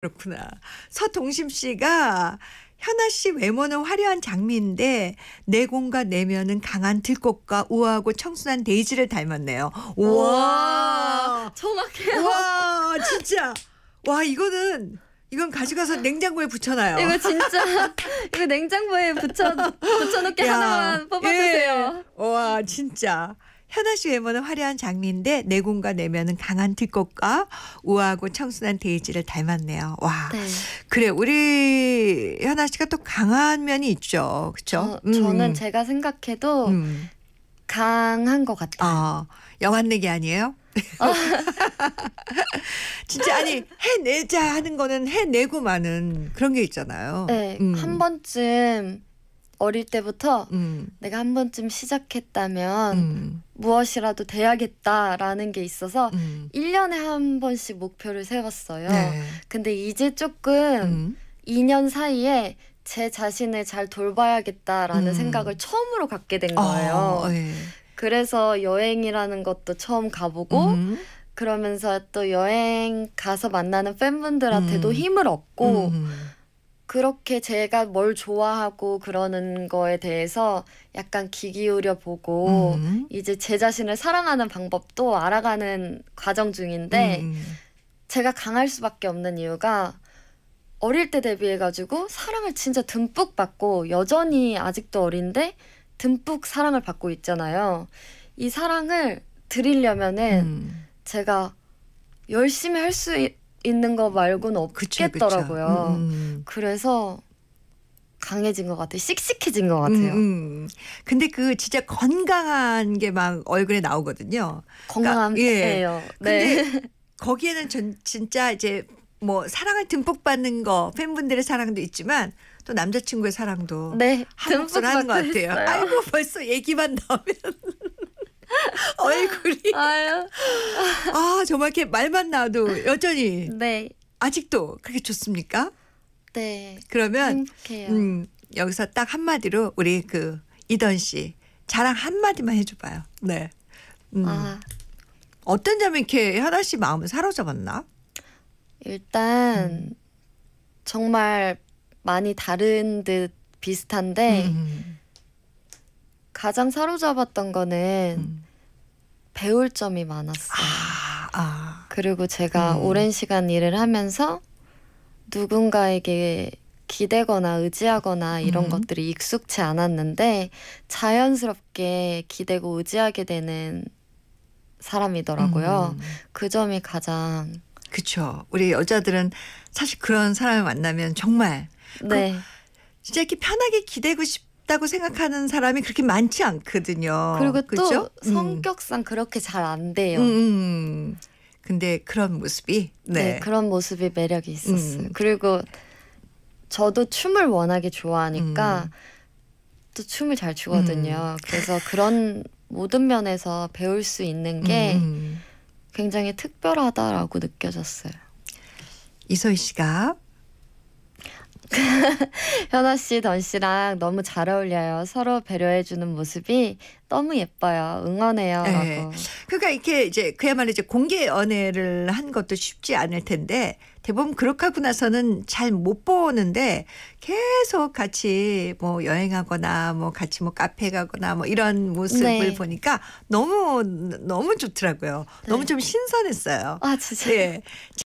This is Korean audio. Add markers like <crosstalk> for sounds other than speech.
그렇구나. 서동심 씨가 현아 씨 외모는 화려한 장미인데 내공과 내면은 강한 들꽃과 우아하고 청순한 데이지를 닮았네요. 우와. 정막해요 와, 진짜. 와, 이거는 이건 가져가서 냉장고에 붙여놔요. 이거 진짜 <laughs> 이거 냉장고에 붙여 붙여놓게 야, 하나만 예. 뽑아주세요. 예. 와, 진짜. 현아 씨 외모는 화려한 장미인데 내공과 내면은 강한 뒷곡과 우아하고 청순한 데이지를 닮았네요. 와. 네. 그래 우리 현아 씨가 또 강한 면이 있죠. 그렇죠? 어, 음. 저는 음. 제가 생각해도 음. 강한 것 같아요. 어, 영한 내기 아니에요? <laughs> 진짜 아니 해내자 하는 거는 해내고 마는 그런 게 있잖아요. 네, 음. 한 번쯤 어릴 때부터 음. 내가 한 번쯤 시작했다면 음. 무엇이라도 돼야겠다라는 게 있어서 음. 1년에 한 번씩 목표를 세웠어요. 네. 근데 이제 조금 음. 2년 사이에 제 자신을 잘 돌봐야겠다라는 음. 생각을 처음으로 갖게 된 아, 거예요. 어, 네. 그래서 여행이라는 것도 처음 가보고 음. 그러면서 또 여행 가서 만나는 팬분들한테도 음. 힘을 얻고 그렇게 제가 뭘 좋아하고 그러는 거에 대해서 약간 귀 기울여 보고 음. 이제 제 자신을 사랑하는 방법도 알아가는 과정 중인데 음. 음. 제가 강할 수밖에 없는 이유가 어릴 때 대비해 가지고 사랑을 진짜 듬뿍 받고 여전히 아직도 어린데 듬뿍 사랑을 받고 있잖아요. 이 사랑을 드리려면은 음. 제가 열심히 할수 있는 거 말고는 없겠더라고요. 음, 음. 그래서 강해진 것 같아요. 씩씩해진 것 같아요. 음, 음. 근데 그 진짜 건강한 게 막 얼굴에 나오거든요. 건강해요. 그러니까, 예. 네. 거기에는 전 진짜 이제 뭐 사랑을 듬뿍 받는 거 팬분들의 사랑도 있지만 또 남자친구의 사랑도 네, 한 몫을 하는 것 같아요. 있어요. 아이고 벌써 얘기만 나오면. <laughs> 얼굴이. 아유. 아, 정말 이렇게 말만 나와도 여전히. 네. 아직도 그렇게 좋습니까? 네. 그러면 행복해요. 음, 여기서 딱 한마디로 우리 그 이던 씨 자랑 한마디만 해줘봐요. 네. 음. 아. 어떤 점이 이렇게 현아 씨 마음을 사로잡았나? 일단 음. 정말 많이 다른 듯 비슷한데 음. 음, 음. 가장 사로잡았던 거는 음. 배울 점이 많았어요. 아, 아. 그리고 제가 음. 오랜 시간 일을 하면서 누군가에게 기대거나 의지하거나 이런 음. 것들이 익숙치 않았는데 자연스럽게 기대고 의지하게 되는 사람이더라고요. 음. 그 점이 가장 그쵸. 우리 여자들은 사실 그런 사람을 만나면 정말 그 네. 진짜 이렇게 편하게 기대고 싶 맞다고 생각하는 사람이 그렇게 많지 않거든요. 그리고 그렇죠? 또 음. 성격상 음. 그렇게 잘 안 돼요. 음. 근데 그런 모습이 네. 네 그런 모습이 매력이 있었어요. 음. 그리고 저도 춤을 워낙에 좋아하니까 음. 또 춤을 잘 추거든요. 음. 그래서 그런 모든 면에서 배울 수 있는 게 음, 굉장히 특별하다라고 느껴졌어요. 이소희 씨가 <laughs> 현아 씨, 던 씨랑 너무 잘 어울려요. 서로 배려해 주는 모습이 너무 예뻐요. 응원해요. 네. 그러니까 이렇게 이제 그야말로 이제 공개 연애를 한 것도 쉽지 않을 텐데 대부분 그렇게 하고 나서는 잘 못 보는데 계속 같이 뭐 여행하거나 뭐 같이 뭐 카페 가거나 뭐 이런 모습을 네. 보니까 너무 너무 좋더라고요. 네. 너무 좀 신선했어요. 아 진짜. 예. 네.